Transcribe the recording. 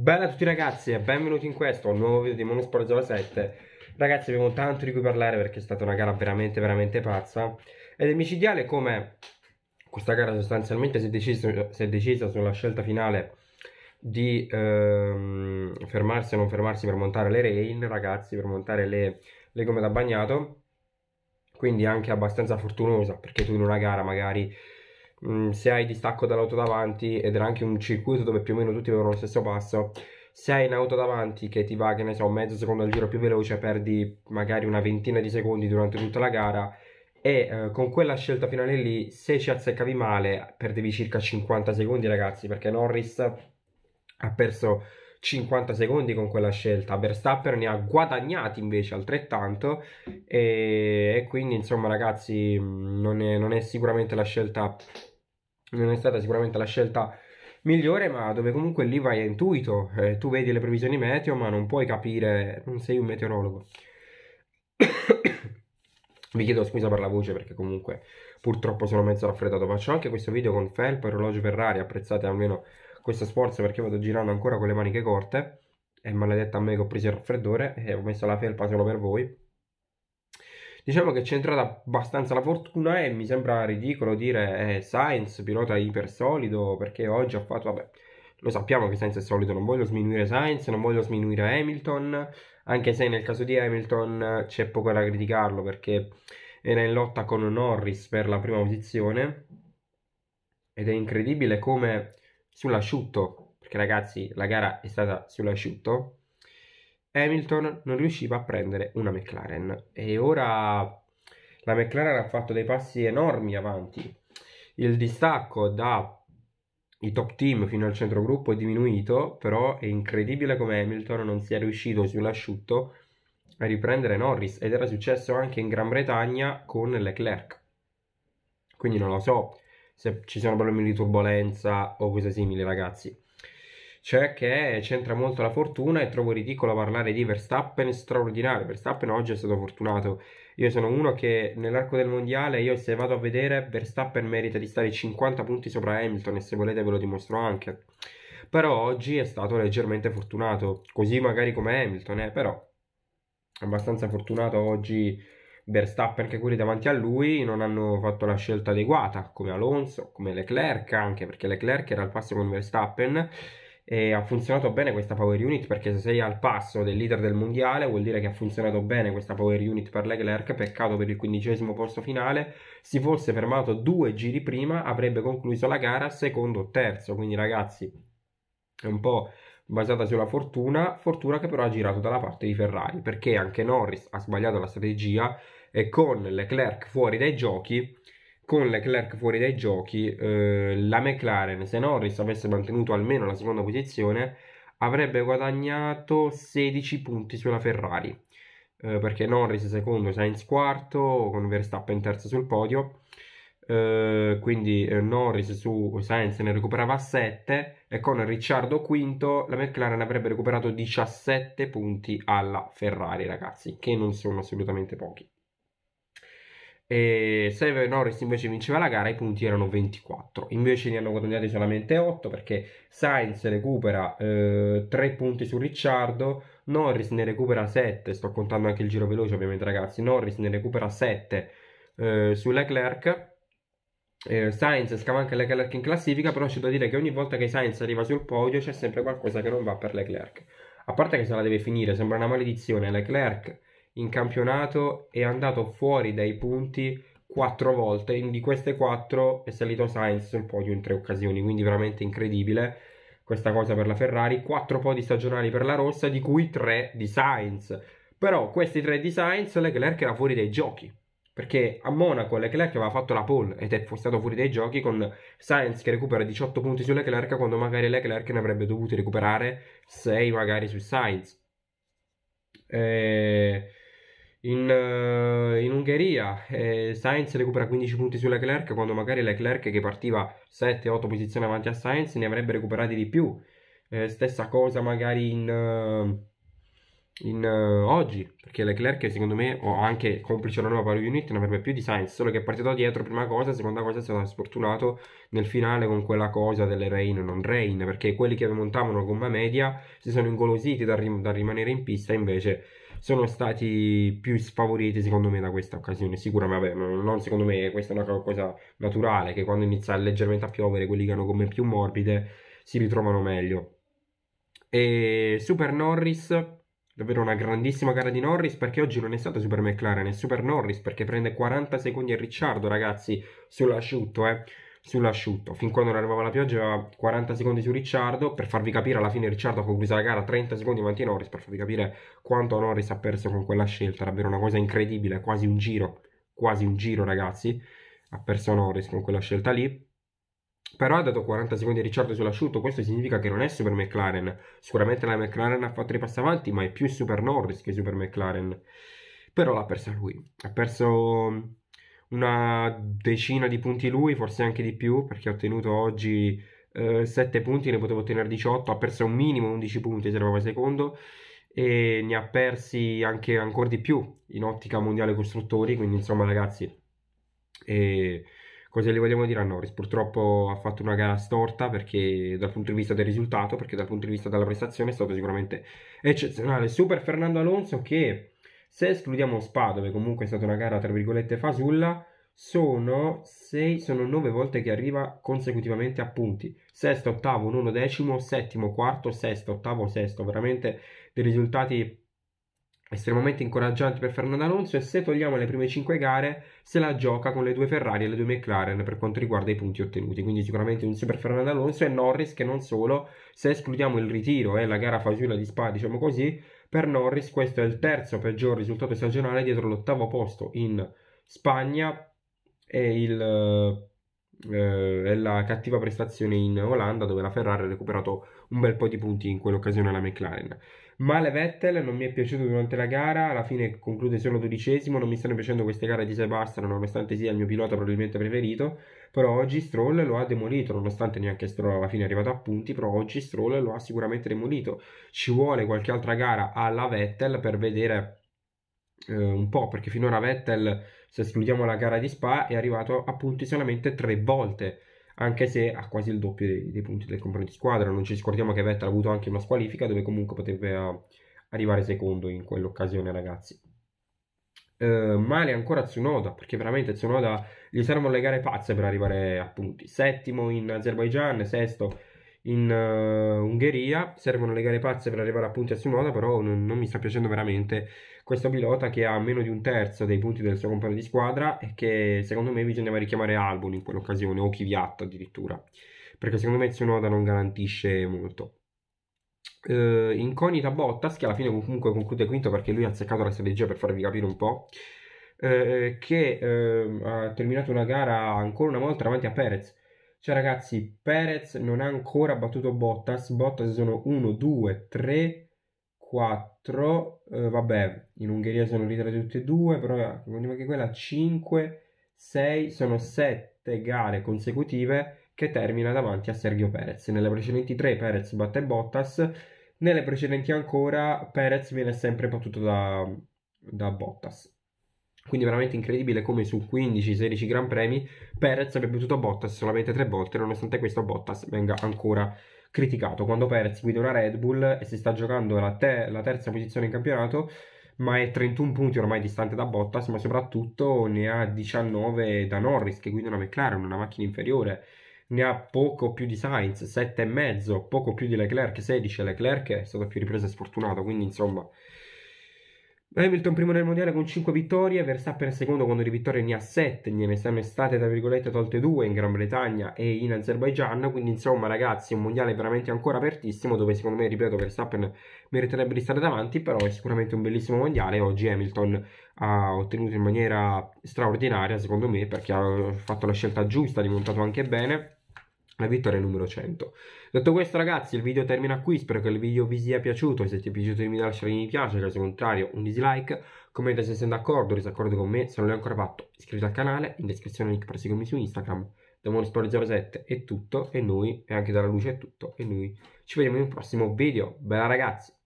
Bella a tutti ragazzi e benvenuti in questo nuovo video di Monosport 07 Ragazzi abbiamo tanto di cui parlare perché è stata una gara veramente veramente pazza Ed è micidiale come questa gara sostanzialmente si è decisa, si è decisa sulla scelta finale di ehm, fermarsi o non fermarsi per montare le rail ragazzi Per montare le, le gomme da bagnato Quindi anche abbastanza fortunosa perché tu in una gara magari Mm, se hai distacco dall'auto davanti ed era anche un circuito dove più o meno tutti avevano lo stesso passo se hai un'auto davanti che ti va che ne so mezzo secondo al giro più veloce perdi magari una ventina di secondi durante tutta la gara e eh, con quella scelta finale lì se ci azzeccavi male perdevi circa 50 secondi ragazzi perché Norris ha perso 50 secondi con quella scelta. Verstappen ne ha guadagnati invece altrettanto e, e quindi insomma ragazzi non è, non è sicuramente la scelta non è stata sicuramente la scelta migliore, ma dove comunque lì vai a intuito. Eh, tu vedi le previsioni meteo, ma non puoi capire, non sei un meteorologo. Vi chiedo scusa per la voce perché comunque purtroppo sono mezzo raffreddato. Faccio anche questo video con felpa e orologio Ferrari, apprezzate almeno questo sforzo perché vado girando ancora con le maniche corte e maledetta a me che ho preso il raffreddore e ho messo la felpa solo per voi diciamo che c'è entrata abbastanza la fortuna e mi sembra ridicolo dire eh, Sainz pilota iper solido perché oggi ha fatto vabbè lo sappiamo che Sainz è solido, non voglio sminuire Sainz, non voglio sminuire Hamilton, anche se nel caso di Hamilton c'è poco da criticarlo perché era in lotta con Norris per la prima posizione ed è incredibile come sull'asciutto, perché ragazzi la gara è stata sull'asciutto, Hamilton non riusciva a prendere una McLaren e ora la McLaren ha fatto dei passi enormi avanti. Il distacco dai top team fino al centrogruppo è diminuito, però è incredibile come Hamilton non sia riuscito sull'asciutto a riprendere Norris ed era successo anche in Gran Bretagna con Leclerc. Quindi non lo so, se ci siano problemi di turbolenza o cose simili ragazzi cioè che c'entra molto la fortuna e trovo ridicolo parlare di Verstappen straordinario, Verstappen oggi è stato fortunato, io sono uno che nell'arco del mondiale io se vado a vedere Verstappen merita di stare 50 punti sopra Hamilton e se volete ve lo dimostro anche, però oggi è stato leggermente fortunato, così magari come Hamilton, eh, però abbastanza fortunato oggi Verstappen che quelli davanti a lui non hanno fatto la scelta adeguata, come Alonso, come Leclerc anche, perché Leclerc era al passo con Verstappen e ha funzionato bene questa power unit perché se sei al passo del leader del mondiale vuol dire che ha funzionato bene questa power unit per Leclerc, peccato per il quindicesimo posto finale, si fosse fermato due giri prima avrebbe concluso la gara secondo o terzo, quindi ragazzi è un po' basata sulla fortuna, fortuna che però ha girato dalla parte di Ferrari, perché anche Norris ha sbagliato la strategia e con Leclerc fuori dai giochi, con Leclerc fuori dai giochi, eh, la McLaren, se Norris avesse mantenuto almeno la seconda posizione, avrebbe guadagnato 16 punti sulla Ferrari, eh, perché Norris secondo, Sainz quarto, con Verstappen terzo sul podio, eh, quindi eh, Norris su Sainz ne recuperava 7 e con Ricciardo quinto la McLaren avrebbe recuperato 17 punti alla Ferrari ragazzi che non sono assolutamente pochi e se Norris invece vinceva la gara i punti erano 24 invece ne hanno guadagnati solamente 8 perché Sainz recupera eh, 3 punti su Ricciardo Norris ne recupera 7 sto contando anche il giro veloce ovviamente ragazzi Norris ne recupera 7 eh, su Leclerc eh, Sainz scava anche Leclerc in classifica, però c'è da dire che ogni volta che Sainz arriva sul podio c'è sempre qualcosa che non va per Leclerc. A parte che se la deve finire, sembra una maledizione. Leclerc in campionato è andato fuori dai punti quattro volte, di queste quattro è salito Sainz sul podio in tre occasioni, quindi veramente incredibile questa cosa per la Ferrari. Quattro podi stagionali per la rossa, di cui tre di Sainz. Però questi tre di Sainz Leclerc era fuori dai giochi perché a Monaco Leclerc aveva fatto la pole ed è stato fuori dai giochi con Sainz che recupera 18 punti su Leclerc quando magari Leclerc ne avrebbe dovuto recuperare 6 magari su Sainz. Eh, in, eh, in, Ungheria eh, Sainz recupera 15 punti su Leclerc quando magari Leclerc che partiva 7-8 posizioni avanti a Sainz ne avrebbe recuperati di più eh, stessa cosa magari in, eh, in, uh, oggi, perché Leclerc secondo me, o anche complice la nuova Power Unit, non avrebbe più di Sainz, solo che è partito dietro prima cosa, seconda cosa è stato sfortunato nel finale con quella cosa delle rain non rain, perché quelli che montavano gomma media si sono ingolositi dal, rim- da rimanere in pista, invece sono stati più sfavoriti secondo me da questa occasione, sicuramente, vabbè, non, non secondo me, questa è una cosa naturale, che quando inizia leggermente a piovere quelli che hanno gomme più morbide si ritrovano meglio. E Super Norris Davvero una grandissima gara di Norris perché oggi non è stato Super McLaren, è Super Norris perché prende 40 secondi a Ricciardo ragazzi sull'asciutto eh sull'asciutto. Fin quando non arrivava la pioggia, 40 secondi su Ricciardo. Per farvi capire, alla fine Ricciardo ha concluso la gara 30 secondi avanti Norris. Per farvi capire quanto Norris ha perso con quella scelta. Davvero una cosa incredibile, quasi un giro, quasi un giro, ragazzi. Ha perso Norris con quella scelta lì però ha dato 40 secondi a Ricciardo sull'asciutto, questo significa che non è Super McLaren. Sicuramente la McLaren ha fatto i passi avanti, ma è più Super Norris che Super McLaren. Però l'ha persa lui. Ha perso mm, una decina di punti lui, forse anche di più, perché ha ottenuto oggi eh, 7 punti, ne poteva ottenere 18, ha perso un minimo 11 punti, se arrivava secondo, e ne ha persi anche ancora di più in ottica mondiale costruttori, quindi insomma ragazzi... Eh, Cosa gli vogliamo dire a Norris? Purtroppo ha fatto una gara storta perché dal punto di vista del risultato, perché dal punto di vista della prestazione è stato sicuramente eccezionale. Super Fernando Alonso che se escludiamo Spa dove comunque è stata una gara tra virgolette fasulla, sono 6, sono 9 volte che arriva consecutivamente a punti. Sesto, ottavo, nono, decimo, settimo, quarto, sesto, ottavo, sesto. Veramente dei risultati estremamente incoraggianti per Fernando Alonso e se togliamo le prime 5 gare se la gioca con le due Ferrari e le due McLaren per quanto riguarda i punti ottenuti quindi sicuramente un super Fernando Alonso e Norris che non solo se escludiamo il ritiro e eh, la gara fagiulla di Spa diciamo così per Norris questo è il terzo peggior risultato stagionale dietro l'ottavo posto in Spagna e il eh, la cattiva prestazione in Olanda dove la Ferrari ha recuperato un bel po' di punti in quell'occasione alla McLaren. Male Vettel non mi è piaciuto durante la gara, alla fine conclude solo dodicesimo, non mi stanno piacendo queste gare di Sebastian nonostante sia il mio pilota probabilmente preferito, però oggi Stroll lo ha demolito, nonostante neanche Stroll alla fine è arrivato a punti, però oggi Stroll lo ha sicuramente demolito. Ci vuole qualche altra gara alla Vettel per vedere eh, un po', perché finora Vettel, se escludiamo la gara di Spa, è arrivato a punti solamente tre volte anche se ha quasi il doppio dei, dei punti del compagno di squadra. Non ci scordiamo che Vettel ha avuto anche una squalifica dove comunque potrebbe ah, arrivare secondo in quell'occasione, ragazzi. Eh, male ancora Tsunoda, perché veramente Tsunoda gli servono le gare pazze per arrivare a punti. Settimo in Azerbaijan, sesto in uh, Ungheria. Servono le gare pazze per arrivare a punti a Tsunoda, però non, non mi sta piacendo veramente questo pilota che ha meno di un terzo dei punti del suo compagno di squadra e che secondo me bisognava richiamare Albon in quell'occasione o Kiviat addirittura perché secondo me Tsunoda non garantisce molto eh, incognita Bottas che alla fine comunque conclude quinto perché lui ha azzeccato la strategia per farvi capire un po' eh, che eh, ha terminato una gara ancora una volta davanti a Perez cioè ragazzi Perez non ha ancora battuto Bottas Bottas sono 1, 2, 3 4, eh, vabbè, in Ungheria sono ritirate tutte e due, però eh, continua che quella 5, 6, sono 7 gare consecutive che termina davanti a Sergio Perez. Nelle precedenti 3 Perez batte Bottas, nelle precedenti ancora Perez viene sempre battuto da, da Bottas. Quindi veramente incredibile come su 15-16 Gran Premi Perez abbia battuto Bottas solamente 3 volte, nonostante questo Bottas venga ancora criticato quando Perez guida una Red Bull e si sta giocando la, te- la terza posizione in campionato ma è 31 punti ormai distante da Bottas, ma soprattutto ne ha 19 da Norris che guida una McLaren, una macchina inferiore. Ne ha poco più di Sainz, 7,5, poco più di Leclerc, 16. Leclerc è stato più ripreso e sfortunato, quindi insomma Hamilton primo nel mondiale con 5 vittorie, Verstappen secondo con 2 vittorie ne ha 7, gliene sono state tra virgolette tolte 2 in Gran Bretagna e in Azerbaijan, quindi insomma ragazzi un mondiale veramente ancora apertissimo dove secondo me, ripeto, Verstappen meriterebbe di stare davanti, però è sicuramente un bellissimo mondiale, oggi Hamilton ha ottenuto in maniera straordinaria secondo me perché ha fatto la scelta giusta, ha rimontato anche bene la vittoria numero 100. Detto questo ragazzi il video termina qui, spero che il video vi sia piaciuto, se ti è piaciuto di lasciare un mi piace, caso contrario un dislike, commenta se sei d'accordo o disaccordo con me, se non l'hai ancora fatto iscriviti al canale, in descrizione link per seguirmi su Instagram, da Monisport07 è tutto e noi, e anche dalla luce è tutto e noi ci vediamo in un prossimo video, bella ragazzi!